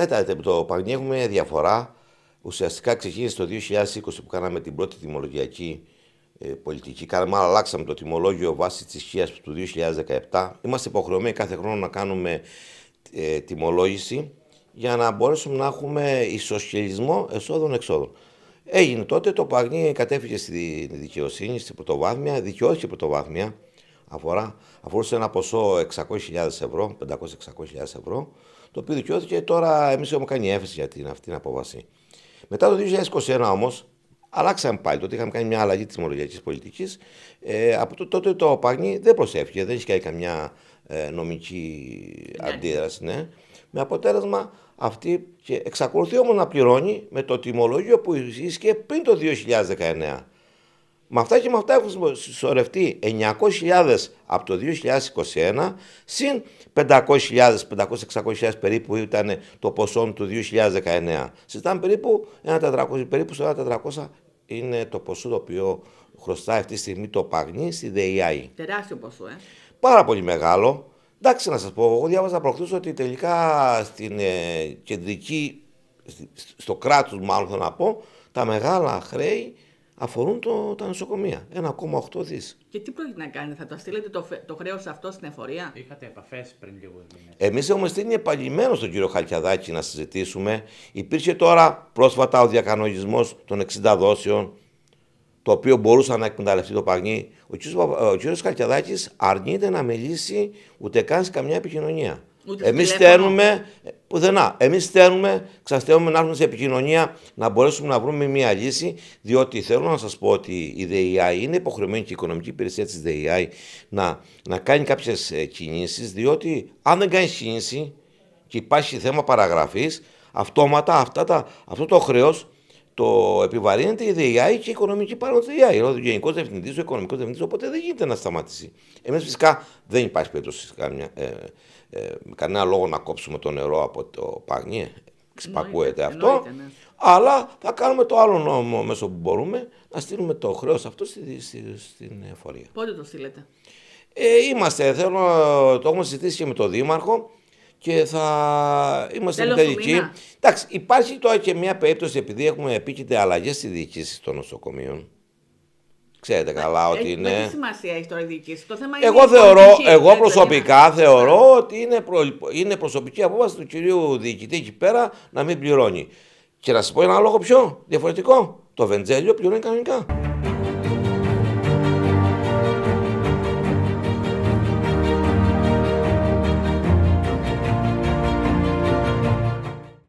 Κοιτάξτε, το Παγνί έχουμε διαφορά. Ουσιαστικά ξεκίνησε το 2020 που κάναμε την πρώτη τιμολογιακή ε, πολιτική. Κάναμε, αλλάξαμε το τιμολόγιο βάσει της ισχύας του 2017. Είμαστε υποχρεωμένοι κάθε χρόνο να κάνουμε ε, τιμολόγηση για να μπορέσουμε να έχουμε ισοσχελισμό εσόδων-εξόδων. Έγινε τότε, το Παγνί κατέφυγε στη δικαιοσύνη, στην πρωτοβάθμια, δικαιώθηκε πρωτοβάθμια αφορά, αφορούσε ένα ποσό 600.000 ευρώ, 500-600.000 ευρώ, το οποίο δικαιώθηκε. Τώρα εμείς έχουμε κάνει έφεση για την, αυτή την απόβαση. Μετά το 2021 όμως, αλλάξαμε πάλι. Τότε είχαμε κάνει μια αλλαγή της τιμολογιακής πολιτικής. Ε, από το, τότε το παγνι δεν προσέφηκε, δεν είχε κάνει καμιά ε, νομική ναι. αντίδραση. Ναι. Με αποτέλεσμα αυτή και εξακολουθεί όμως να πληρώνει με το τιμολόγιο που ισχύει πριν το 2019. Με αυτά και με αυτά έχουν συσσωρευτεί 900.000 από το 2021 συν 500.000, 500000 600000 περίπου ήταν το ποσό του 2019. Συζητάμε περίπου, ένα περίπου στο 1.400 είναι το ποσό το οποίο χρωστάει αυτή τη στιγμή το Παγνί στη ΔΕΙΑΗ. Τεράστιο ποσό, ε. Πάρα πολύ μεγάλο. Εντάξει να σας πω, εγώ διάβαζα προχθούς ότι τελικά στην ε, κεντρική, στο κράτος μάλλον θα να πω, τα μεγάλα χρέη αφορούν το, τα νοσοκομεία. 1,8 δις. Και τι πρόκειται να κάνετε, θα το στείλετε το, το χρέος αυτό στην εφορία. Είχατε επαφές πριν λίγο Εμείς έχουμε στείλει επαγγελμένος τον κύριο Χαλκιαδάκη να συζητήσουμε. Υπήρχε τώρα πρόσφατα ο διακανονισμός των 60 δόσεων, το οποίο μπορούσε να εκμεταλλευτεί το παγνί. Ο κύριος Χαλκιαδάκης αρνείται να μιλήσει ούτε καν σε καμιά επικοινωνία. Εμεί στέλνουμε πουθενά. Εμείς στέλνουμε, ξαστέλνουμε να έρθουμε σε επικοινωνία να μπορέσουμε να βρούμε μια λύση. Διότι θέλω να σας πω ότι η ΔΕΙ είναι υποχρεωμένη και η οικονομική υπηρεσία της ΔΕΙ να, να κάνει κάποιες κινήσεις. Διότι αν δεν κάνει κινήση και υπάρχει θέμα παραγραφής, αυτόματα αυτά τα, αυτό το χρέος το επιβαρύνεται η ΔΕΙΑΗ και η οικονομική παρόν τη ΔΕΙΑΗ. Ο Γενικός Διευθυντής, ο Οικονομικός Διευθυντής, οπότε δεν γίνεται να σταματήσει. Εμείς φυσικά δεν υπάρχει περίπτωση καμιά, ε, ε, κανένα λόγο να κόψουμε το νερό από το παγνί. Ε, ξυπακούεται αυτό. Ναι. Αλλά θα κάνουμε το άλλο νόμο μέσω που μπορούμε να στείλουμε το χρέος αυτό στη, στην εφορία. Πότε το στείλετε. Ε, είμαστε, θέλω, το έχουμε συζητήσει και με τον Δήμαρχο και θα είμαστε εντελικοί. τελικοί. Εντάξει, υπάρχει τώρα και μια περίπτωση επειδή έχουμε επίκειται αλλαγές στη διοίκηση των νοσοκομείων. Ξέρετε καλά ότι είναι. Τι σημασία έχει τώρα η διοίκηση. Το θέμα εγώ είναι θεωρώ, εγώ προσωπικά θεωρώ ότι είναι, είναι προσωπική απόφαση του κυρίου διοικητή εκεί πέρα να μην πληρώνει. Και να σας πω ένα λόγο πιο διαφορετικό. Το Βεντζέλιο πληρώνει κανονικά.